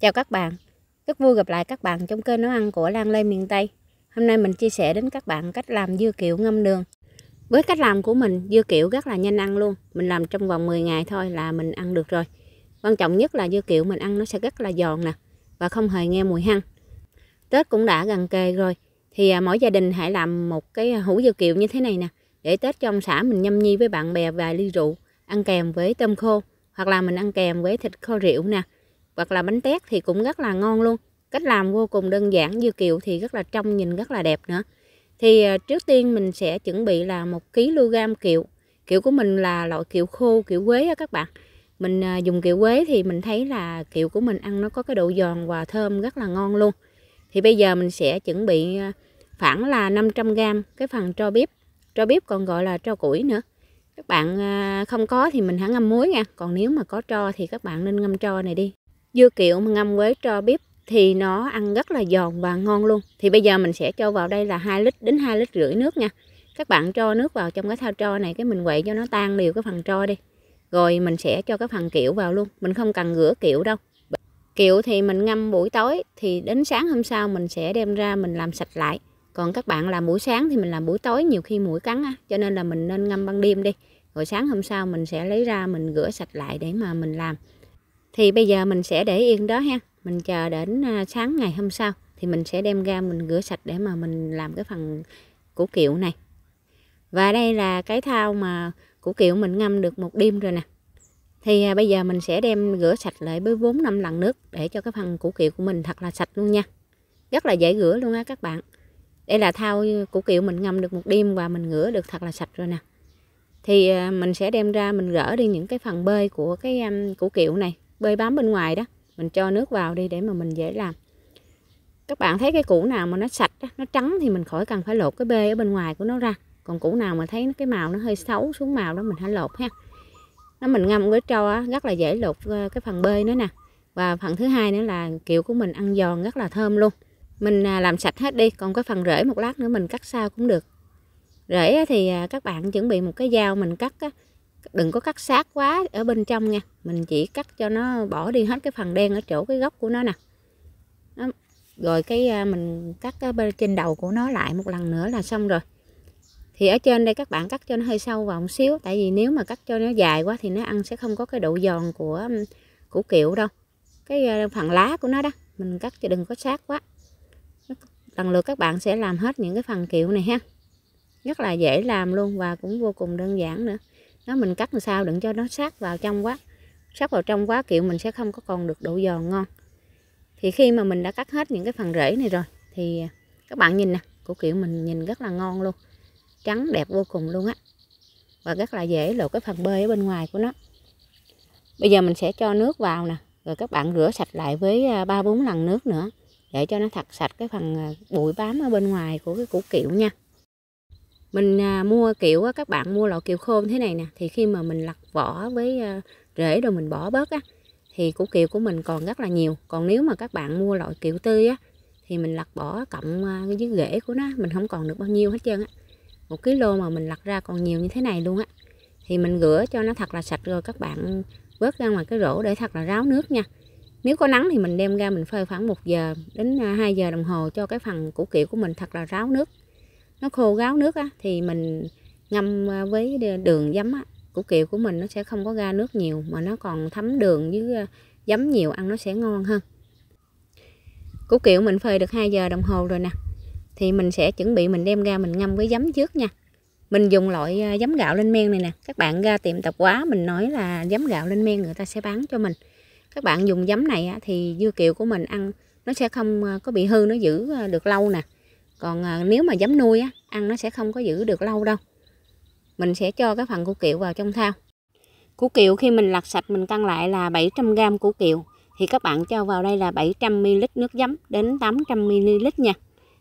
Chào các bạn, rất vui gặp lại các bạn trong kênh nấu ăn của Lan Lê miền Tây. Hôm nay mình chia sẻ đến các bạn cách làm dưa kiệu ngâm đường. Với cách làm của mình, dưa kiệu rất là nhanh ăn luôn. Mình làm trong vòng 10 ngày thôi là mình ăn được rồi. Quan trọng nhất là dưa kiệu mình ăn nó sẽ rất là giòn nè và không hề nghe mùi hăng. Tết cũng đã gần kề rồi thì à, mỗi gia đình hãy làm một cái hũ dưa kiệu như thế này nè để Tết trong xã mình nhâm nhi với bạn bè vài ly rượu ăn kèm với tôm khô hoặc là mình ăn kèm với thịt kho rượu nè hoặc là bánh tét thì cũng rất là ngon luôn cách làm vô cùng đơn giản dưa kiệu thì rất là trong nhìn rất là đẹp nữa thì à, trước tiên mình sẽ chuẩn bị là một kg kiệu kiệu của mình là loại kiệu khô kiểu quế á các bạn mình à, dùng kiệu quế thì mình thấy là kiệu của mình ăn nó có cái độ giòn và thơm rất là ngon luôn thì bây giờ mình sẽ chuẩn bị à, khoảng là 500 g cái phần tro bếp tro bếp còn gọi là tro củi nữa các bạn không có thì mình hãy ngâm muối nha còn nếu mà có tro thì các bạn nên ngâm tro này đi dưa kiệu mà ngâm với tro bếp thì nó ăn rất là giòn và ngon luôn thì bây giờ mình sẽ cho vào đây là 2 lít đến 2 lít rưỡi nước nha các bạn cho nước vào trong cái thao tro này cái mình quậy cho nó tan đều cái phần tro đi rồi mình sẽ cho cái phần kiệu vào luôn mình không cần rửa kiệu đâu kiệu thì mình ngâm buổi tối thì đến sáng hôm sau mình sẽ đem ra mình làm sạch lại còn các bạn làm buổi sáng thì mình làm buổi tối nhiều khi mũi cắn á cho nên là mình nên ngâm ban đêm đi rồi sáng hôm sau mình sẽ lấy ra mình rửa sạch lại để mà mình làm thì bây giờ mình sẽ để yên đó ha mình chờ đến à, sáng ngày hôm sau thì mình sẽ đem ra mình rửa sạch để mà mình làm cái phần củ kiệu này và đây là cái thau mà củ kiệu mình ngâm được một đêm rồi nè thì à, bây giờ mình sẽ đem rửa sạch lại với 4 năm lần nước để cho cái phần củ kiệu của mình thật là sạch luôn nha rất là dễ rửa luôn á các bạn đây là thau củ kiệu mình ngâm được một đêm và mình rửa được thật là sạch rồi nè thì à, mình sẽ đem ra mình gỡ đi những cái phần bơi của cái củ kiệu này bê bám bên ngoài đó mình cho nước vào đi để mà mình dễ làm các bạn thấy cái củ nào mà nó sạch đó, nó trắng thì mình khỏi cần phải lột cái bê ở bên ngoài của nó ra còn củ nào mà thấy cái màu nó hơi xấu xuống màu đó mình hãy lột ha nó mình ngâm với trâu rất là dễ lột ờ, cái phần bê nữa nè và phần thứ hai nữa là kiểu của mình ăn giòn rất là thơm luôn mình à, làm sạch hết đi còn cái phần rễ một lát nữa mình cắt sao cũng được rễ thì à, các bạn chuẩn bị một cái dao mình cắt đừng có cắt sát quá ở bên trong nha mình chỉ cắt cho nó bỏ đi hết cái phần đen ở chỗ cái gốc của nó nè đó. rồi cái à, mình cắt bên trên đầu của nó lại một lần nữa là xong rồi thì ở trên đây các bạn cắt cho nó hơi sâu vào một xíu tại vì nếu mà cắt cho nó dài quá thì nó ăn sẽ không có cái độ giòn của củ kiệu đâu cái à, phần lá của nó đó mình cắt cho đừng có sát quá lần lượt các bạn sẽ làm hết những cái phần kiệu này ha rất là dễ làm luôn và cũng vô cùng đơn giản nữa nó mình cắt làm sao đừng cho nó sát vào trong quá sát vào trong quá kiểu mình sẽ không có còn được độ giòn ngon thì khi mà mình đã cắt hết những cái phần rễ này rồi thì các bạn nhìn nè của kiểu mình nhìn rất là ngon luôn trắng đẹp vô cùng luôn á và rất là dễ lộ cái phần bê ở bên ngoài của nó bây giờ mình sẽ cho nước vào nè rồi các bạn rửa sạch lại với à, ba bốn lần nước nữa để cho nó thật sạch cái phần à, bụi bám ở bên ngoài của cái củ kiệu nha mình à, mua kiểu các bạn mua lọ kiệu khôn thế này nè thì khi mà mình lặt vỏ với à, rễ rồi mình bỏ bớt á thì củ kiệu của mình còn rất là nhiều còn nếu mà các bạn mua loại kiệu tươi á thì mình lặt bỏ cộng à, cái dưới rễ của nó mình không còn được bao nhiêu hết trơn á một ký lô mà mình lặt ra còn nhiều như thế này luôn á thì mình rửa cho nó thật là sạch rồi các bạn vớt ra ngoài cái rổ để thật là ráo nước nha nếu có nắng thì mình đem ra mình phơi khoảng 1 giờ đến 2 giờ đồng hồ cho cái phần củ kiệu của mình thật là ráo nước nó khô gáo nước á, thì mình ngâm à, với đường giấm á, củ kiệu của mình nó sẽ không có ra nước nhiều mà nó còn thấm đường với à, giấm nhiều ăn nó sẽ ngon hơn củ kiệu mình phơi được 2 giờ đồng hồ rồi nè thì mình sẽ chuẩn bị mình đem ra mình ngâm với giấm trước nha mình dùng loại à, giấm gạo lên men này nè các bạn ra tiệm tạp hóa mình nói là giấm gạo lên men người ta sẽ bán cho mình các bạn dùng giấm này thì dưa kiệu của mình ăn nó sẽ không có bị hư nó giữ được lâu nè còn à, nếu mà giấm nuôi á ăn nó sẽ không có giữ được lâu đâu mình sẽ cho cái phần củ kiệu vào trong thao củ kiệu khi mình lặt sạch mình cân lại là 700g củ kiệu thì các bạn cho vào đây là 700ml nước giấm đến 800ml nha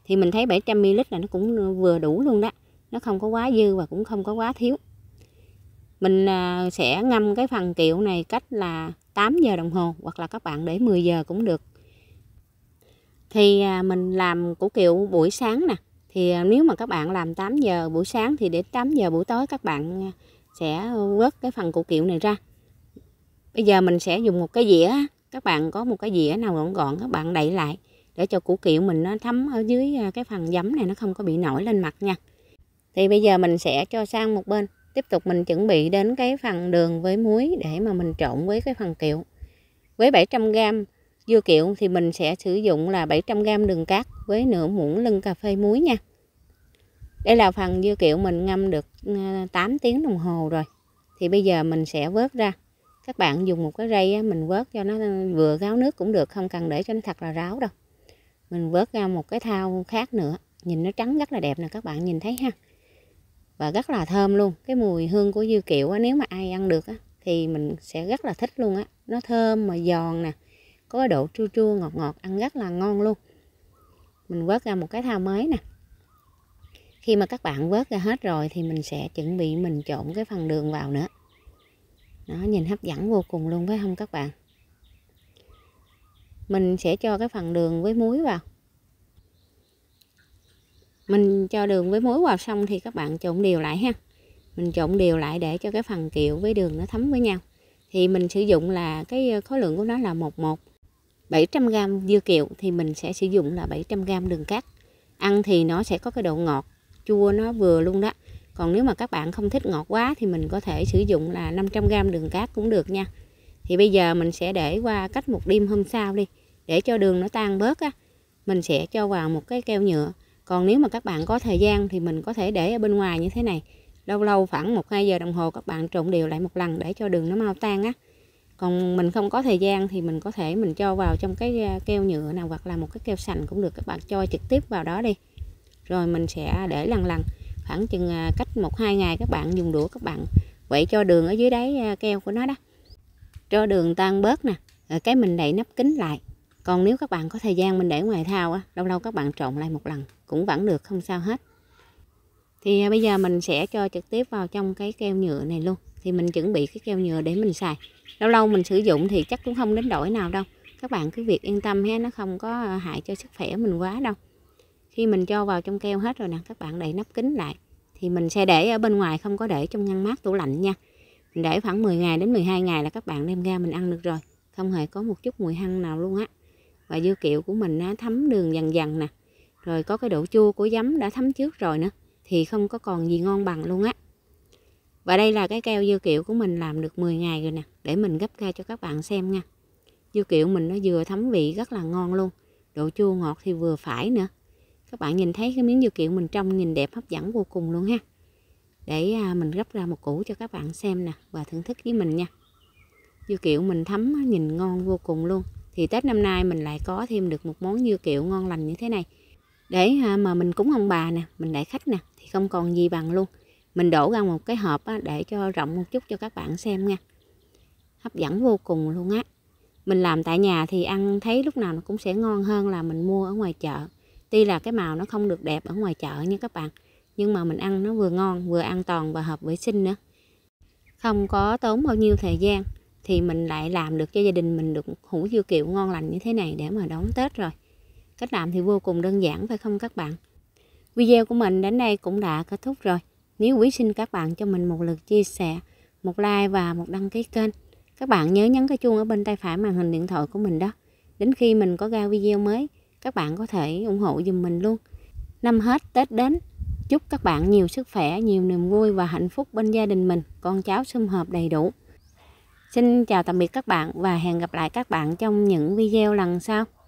thì mình thấy 700ml là nó cũng vừa đủ luôn đó nó không có quá dư và cũng không có quá thiếu mình à, sẽ ngâm cái phần kiệu này cách là 8 giờ đồng hồ hoặc là các bạn để 10 giờ cũng được thì à, mình làm củ kiệu buổi sáng nè thì à, nếu mà các bạn làm 8 giờ buổi sáng thì đến 8 giờ buổi tối các bạn à, sẽ vớt cái phần củ kiệu này ra bây giờ mình sẽ dùng một cái dĩa các bạn có một cái dĩa nào gọn gọn các bạn đậy lại để cho củ kiệu mình nó thấm ở dưới cái phần giấm này nó không có bị nổi lên mặt nha thì bây giờ mình sẽ cho sang một bên tiếp tục mình chuẩn bị đến cái phần đường với muối để mà mình trộn với cái phần kiệu với 700 gram dưa kiệu thì mình sẽ sử dụng là 700g đường cát với nửa muỗng lưng cà phê muối nha đây là phần dưa kiệu mình ngâm được 8 à, tiếng đồng hồ rồi thì bây giờ mình sẽ vớt ra các bạn dùng một cái rây mình vớt cho nó vừa gáo nước cũng được không cần để cho nó thật là ráo đâu mình vớt ra một cái thao khác nữa nhìn nó trắng rất là đẹp nè các bạn nhìn thấy ha và rất là thơm luôn cái mùi hương của dưa kiệu á, nếu mà ai ăn được thì mình sẽ rất là thích luôn á nó thơm mà giòn nè có độ chua chua ngọt ngọt ăn rất là ngon luôn mình vớt ra một cái thao mới nè khi mà các bạn vớt ra hết rồi thì mình sẽ chuẩn bị mình trộn cái phần đường vào nữa nó nhìn hấp dẫn vô cùng luôn phải không các bạn mình sẽ cho cái phần đường với muối vào mình cho đường với muối vào xong thì các bạn trộn đều lại ha mình trộn đều lại để cho cái phần kiệu với đường nó thấm với nhau thì mình sử dụng là cái ờ, khối lượng của nó là một một 700g dưa kiệu thì mình sẽ sử dụng là 700g đường cát ăn thì nó sẽ có cái độ ngọt chua nó vừa luôn đó còn nếu mà các bạn không thích ngọt quá thì mình có thể sử dụng là 500g đường cát cũng được nha thì bây giờ mình sẽ để qua cách một đêm hôm sau đi để cho đường nó tan bớt á mình sẽ cho vào một cái keo nhựa còn nếu mà các bạn có thời gian thì mình có thể để ở bên ngoài như thế này lâu lâu khoảng một hai giờ đồng hồ các bạn trộn đều lại một lần để cho đường nó mau tan á còn mình không có thời gian thì mình có thể mình cho vào trong cái keo nhựa nào hoặc là một cái keo sành cũng được các bạn cho trực tiếp vào đó đi rồi mình sẽ để lần lần khoảng chừng à, cách một hai ngày các bạn dùng đũa các bạn quậy cho đường ở dưới đáy keo của nó đó cho đường tan bớt nè rồi cái mình đậy nắp kính lại còn nếu các bạn có thời gian mình để ngoài thao á lâu lâu các bạn trộn lại một lần cũng vẫn được không sao hết thì à, bây giờ mình sẽ cho trực tiếp vào trong cái keo nhựa này luôn thì mình chuẩn bị cái keo nhựa để mình xài lâu lâu mình sử dụng thì chắc cũng không đến đổi nào đâu các bạn cứ việc yên tâm ha nó không có hại cho sức khỏe mình quá đâu khi mình cho vào trong keo hết rồi nè các bạn đậy nắp kính lại thì mình sẽ để ở bên ngoài không có để trong ngăn mát tủ lạnh nha mình để khoảng 10 ngày đến 12 ngày là các bạn đem ra mình ăn được rồi không hề có một chút mùi hăng nào luôn á và dưa kiệu của mình á, thấm đường dần dần nè rồi có cái độ chua của giấm đã thấm trước rồi nữa thì không có còn gì ngon bằng luôn á và đây là cái keo dưa kiệu của mình làm được 10 ngày rồi nè để mình gấp ra cho các bạn xem nha dưa kiệu mình nó vừa thấm vị rất là ngon luôn độ chua ngọt thì vừa phải nữa các bạn nhìn thấy cái miếng dưa kiệu mình trông nhìn đẹp hấp dẫn vô cùng luôn ha để à, mình gấp ra một củ cho các bạn xem nè và thưởng thức với mình nha dưa kiệu mình thấm nhìn ngon vô cùng luôn thì Tết năm nay mình lại có thêm được một món dưa kiệu ngon lành như thế này để à, mà mình cúng ông bà nè mình đại khách nè thì không còn gì bằng luôn mình đổ ra một cái hộp á, để cho rộng một chút cho các bạn xem nha hấp dẫn vô cùng luôn á mình làm tại nhà thì ăn thấy lúc nào nó cũng sẽ ngon hơn là mình mua ở ngoài chợ tuy là cái màu nó không được đẹp ở ngoài chợ nha các bạn nhưng mà mình ăn nó vừa ngon vừa an toàn và hợp vệ sinh nữa không có tốn bao nhiêu thời gian thì mình lại làm được cho gia đình mình được hủ dưa kiệu ngon lành như thế này để mà đón Tết rồi cách làm thì vô cùng đơn giản phải không các bạn video của mình đến đây cũng đã kết thúc rồi nếu quý xin các bạn cho mình một lượt chia sẻ, một like và một đăng ký kênh. Các bạn nhớ nhấn cái chuông ở bên tay phải màn hình điện thoại của mình đó. Đến khi mình có ra video mới, các bạn có thể ủng hộ dùm mình luôn. Năm hết Tết đến, chúc các bạn nhiều sức khỏe, nhiều niềm vui và hạnh phúc bên gia đình mình, con cháu sum hợp đầy đủ. Xin chào tạm biệt các bạn và hẹn gặp lại các bạn trong những video lần sau.